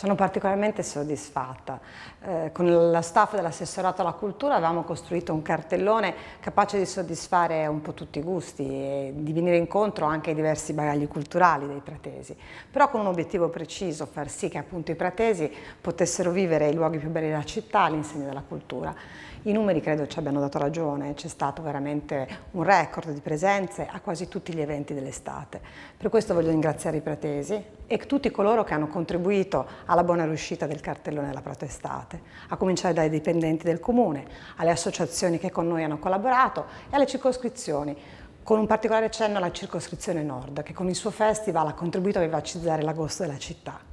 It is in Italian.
Sono particolarmente soddisfatta. Eh, con la staff dell'assessorato alla cultura avevamo costruito un cartellone capace di soddisfare un po' tutti i gusti e di venire incontro anche ai diversi bagagli culturali dei pratesi, però con un obiettivo preciso, far sì che appunto i pratesi potessero vivere i luoghi più belli della città all'insegna della cultura. I numeri credo ci abbiano dato ragione, c'è stato veramente un record di presenze a quasi tutti gli eventi dell'estate. Per questo voglio ringraziare i pratesi e tutti coloro che hanno contribuito alla buona riuscita del cartellone della Protestate, a cominciare dai dipendenti del comune, alle associazioni che con noi hanno collaborato e alle circoscrizioni, con un particolare cenno alla circoscrizione nord, che con il suo festival ha contribuito a vivacizzare l'agosto della città.